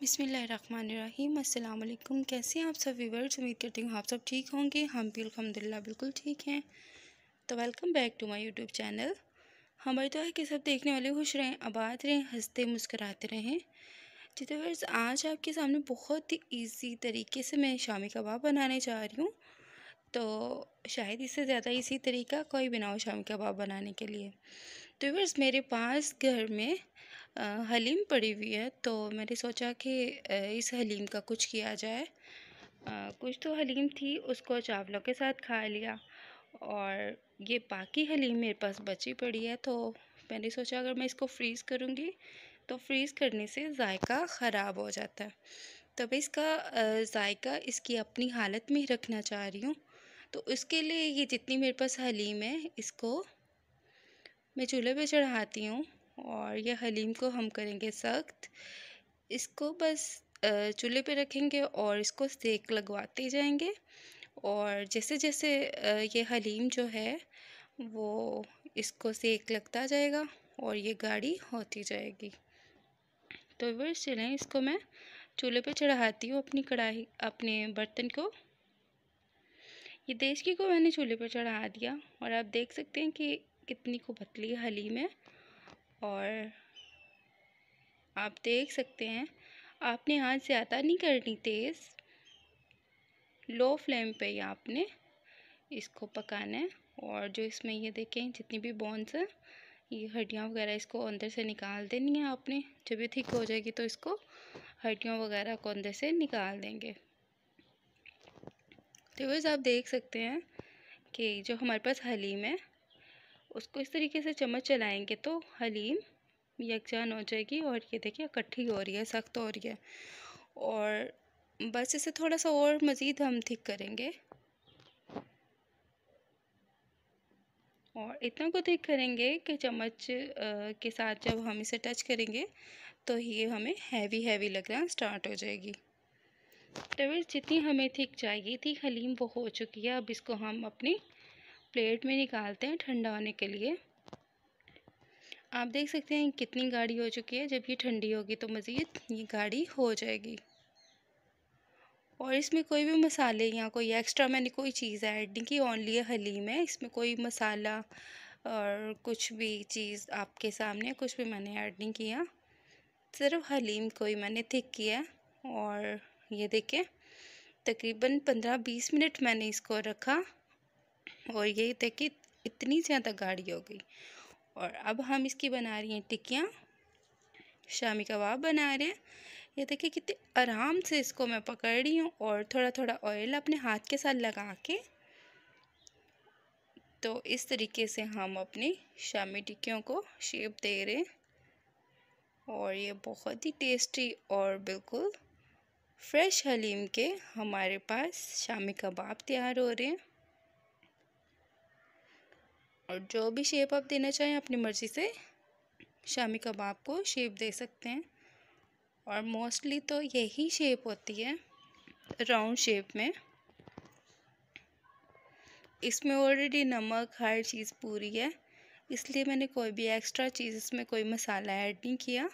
बिसमीम अल्लाम कैसे हैं आप सब व्यूवर्स उम्मीद करती हूँ आप सब ठीक होंगे हम भी अलहमदिल्ला बिल्कुल ठीक हैं तो welcome back to my YouTube channel हमारी तो है कि सब देखने वाले खुश रहें आबाद रहें हंसते मुस्कराते रहें चित्रवर्स तो आज आपके सामने बहुत ही ईजी तरीके से मैं शामी कबाब बनाने जा रही हूँ तो शायद इससे ज़्यादा इसी तरीका कोई बनाओ शामी कबाब बनाने के लिए तो वर्स मेरे पास घर में हलीम पड़ी हुई है तो मैंने सोचा कि इस हलीम का कुछ किया जाए कुछ तो हलीम थी उसको चावलों के साथ खा लिया और ये बाकी हलीम मेरे पास बची पड़ी है तो मैंने सोचा अगर मैं इसको फ्रीज़ करूँगी तो फ्रीज़ करने से जायका ख़राब हो जाता है तो मैं इसका जायका इसकी अपनी हालत में ही रखना चाह रही हूँ तो उसके लिए ये जितनी मेरे पास हलीम है इसको मैं चूल्हे पे चढ़ाती हूँ और ये हलीम को हम करेंगे सख्त इसको बस चूल्हे पे रखेंगे और इसको सेक लगवाते जाएंगे और जैसे जैसे ये हलीम जो है वो इसको सेक लगता जाएगा और ये गाढ़ी होती जाएगी तो वर्ष चलें इसको मैं चूल्हे पे चढ़ाती हूँ अपनी कढ़ाई अपने बर्तन को ये देश की को मैंने चूल्हे पर चढ़ा दिया और आप देख सकते हैं कि कितनी को पतली हलीम है और आप देख सकते हैं आपने हाथ ज़्यादा नहीं करनी तेज़ लो फ्लेम पे ही आपने इसको पकाना है और जो इसमें ये देखें जितनी भी बोन्स हैं ये हड्डियाँ वगैरह इसको अंदर से निकाल देनी है आपने जब ये ठीक हो जाएगी तो इसको हड्डियों वगैरह को अंदर से निकाल देंगे तो वैसे आप देख सकते हैं कि जो हमारे पास हलीम है उसको इस तरीके से चम्मच चलाएंगे तो हलीम यकजान हो जाएगी और ये देखिए इकट्ठी हो रही है सख्त हो रही है और बस इसे थोड़ा सा और मज़ीद हम ठीक करेंगे और इतना को ठीक करेंगे कि चम्मच के साथ जब हम इसे टच करेंगे तो ये हमें हैवी हैवी लगना स्टार्ट हो जाएगी टेबल तो जितनी हमें ठीक चाहिए थी हलीम वो हो चुकी है अब इसको हम अपनी प्लेट में निकालते हैं ठंडा होने के लिए आप देख सकते हैं कितनी गाढ़ी हो चुकी है जब ये ठंडी होगी तो मज़ीद ये गाढ़ी हो जाएगी और इसमें कोई भी मसाले या कोई एक्स्ट्रा मैंने कोई चीज़ ऐड नहीं की ओनली हलीम है इसमें कोई मसाला और कुछ भी चीज़ आपके सामने कुछ भी मैंने ऐड नहीं किया सिर्फ हलीम को ही मैंने थिक किया और ये देखें तकरीबन पंद्रह बीस मिनट मैंने इसको रखा और ये देखिए इतनी ज़्यादा गाढ़ी हो गई और अब हम इसकी बना रही हैं टिक्कियाँ शामी कबाब बना रहे हैं ये देखिए कितने आराम से इसको मैं पकड़ रही हूँ और थोड़ा थोड़ा ऑयल अपने हाथ के साथ लगा के तो इस तरीके से हम अपनी शामी टिक्कियों को शेप दे रहे हैं और ये बहुत ही टेस्टी और बिल्कुल फ्रेश हलीम के हमारे पास शामी कबाब तैयार हो रहे हैं और जो भी शेप आप देना चाहें अपनी मर्ज़ी से शामी कबाब को शेप दे सकते हैं और मोस्टली तो यही शेप होती है राउंड शेप में इसमें ऑलरेडी नमक हर चीज़ पूरी है इसलिए मैंने कोई भी एक्स्ट्रा चीज़ इसमें कोई मसाला ऐड नहीं किया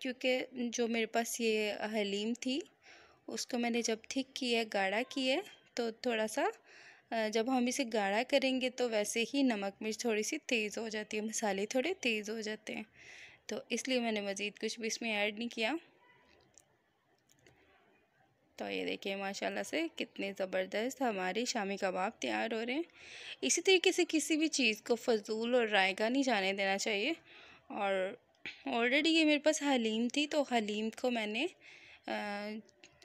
क्योंकि जो मेरे पास ये हलीम थी उसको मैंने जब थिक किया गाढ़ा किया तो थोड़ा सा जब हम इसे गाढ़ा करेंगे तो वैसे ही नमक मिर्च थोड़ी सी तेज़ हो जाती है मसाले थोड़े तेज़ हो जाते हैं तो इसलिए मैंने मज़ीद कुछ भी इसमें ऐड नहीं किया तो ये देखिए माशाल्लाह से कितने ज़बरदस्त हमारे शामी कबाब तैयार हो रहे हैं इसी तरीके से किसी भी चीज़ को फजूल और रायगा नहीं जाने देना चाहिए और ऑलरेडी ये मेरे पास हलीम थी तो हलीम को मैंने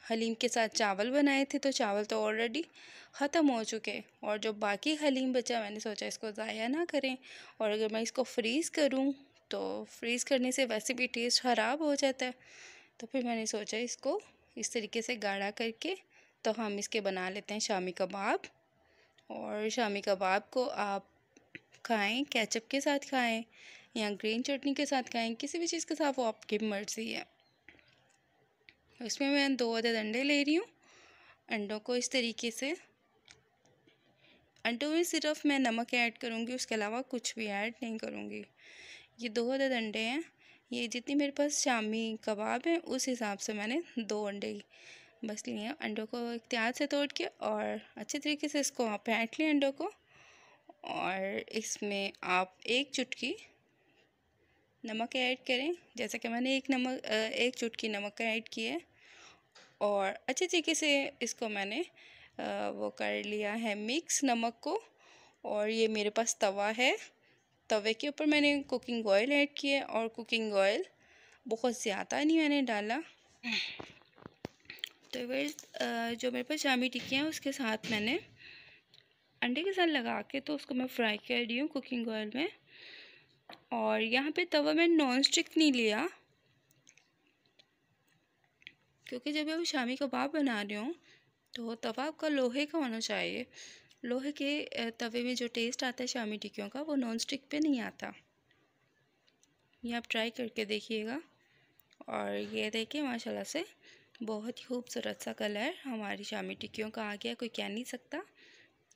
हलीम के साथ चावल बनाए थे तो चावल तो ऑलरेडी ख़त्म हो चुके और जो बाकी हलीम बचा मैंने सोचा इसको ज़ाया ना करें और अगर मैं इसको फ्रीज़ करूँ तो फ्रीज़ करने से वैसे भी टेस्ट ख़राब हो जाता है तो फिर मैंने सोचा इसको इस तरीके से गाढ़ा करके तो हम इसके बना लेते हैं शामी कबाब और शामी कबाब को आप खाएं कैचअप के साथ खाएं या ग्रीन चटनी के साथ खाएं किसी भी चीज़ के साथ वो आपकी मर्ज़ी है इसमें मैं दो अदद अंडे ले रही हूँ अंडों को इस तरीके से अंडों में सिर्फ मैं नमक ऐड करूँगी उसके अलावा कुछ भी ऐड नहीं करूँगी ये दो अदद अंडे हैं ये जितनी मेरे पास शामी कबाब है उस हिसाब से मैंने दो अंडे बस लिए हैं अंडों को इख्तियार से तोड़ के और अच्छे तरीके से इसको आप फेंट लें अंडों को और इसमें आप एक चुटकी नमक ऐड करें जैसा कि मैंने एक नमक एक चुटकी नमक का ऐड किया है और अच्छे तरीके से इसको मैंने वो कर लिया है मिक्स नमक को और ये मेरे पास तवा है तवे के ऊपर मैंने कुकिंग ऑयल ऐड किया और कुकिंग ऑयल बहुत ज़्यादा नहीं मैंने डाला तो फिर जो मेरे पास जामी टिक्कियाँ हैं उसके साथ मैंने अंडे के साथ लगा के तो उसको मैं फ्राई कर रही हूँ कुकिंग ऑयल में और यहाँ पे तवा मैंने नॉन स्टिक नहीं लिया क्योंकि जब आप शामी कबाब बना रहे हो तो तवा आपका लोहे का होना चाहिए लोहे के तवे में जो टेस्ट आता है शामी टिक्कियों का वो नॉन स्टिक पर नहीं आता ये आप ट्राई करके देखिएगा और ये देखिए माशाल्लाह से बहुत ही खूबसूरत सा कलर हमारी शामी टिक्कियों का आ गया कोई कह नहीं सकता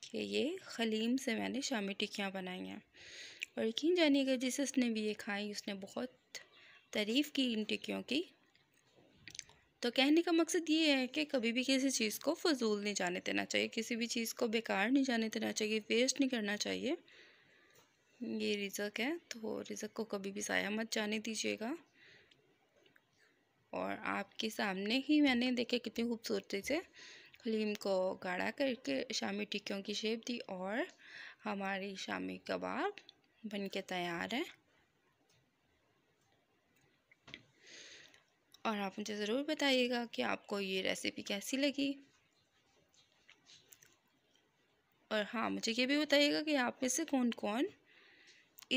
कि ये खलीम से मैंने शामी टिक्कियाँ बनाई हैं और यकीन जानिएगा जिस उसने भी ये खाई उसने बहुत तारीफ़ की इन टिक्कियों की तो कहने का मकसद ये है कि कभी भी किसी चीज़ को फजूल नहीं जाने देना चाहिए किसी भी चीज़ को बेकार नहीं जाने देना चाहिए वेस्ट नहीं करना चाहिए ये रिज़क है तो रिज़क को कभी भी साया मत जाने दीजिएगा और आपके सामने ही मैंने देखे कितनी खूबसूरती से हलीम को गाढ़ा करके शामी टिक्कियों की शेप दी और हमारी शामी कबाब बन के तैयार है और आप मुझे ज़रूर बताइएगा कि आपको ये रेसिपी कैसी लगी और हाँ मुझे ये भी बताइएगा कि आप में से कौन कौन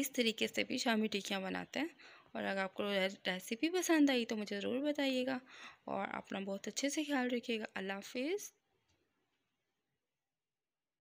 इस तरीके से भी शामी टिकियाँ बनाते हैं और अगर आपको रेसिपी पसंद आई तो मुझे ज़रूर बताइएगा और अपना बहुत अच्छे से ख्याल रखिएगा अल्लाह हाफिज़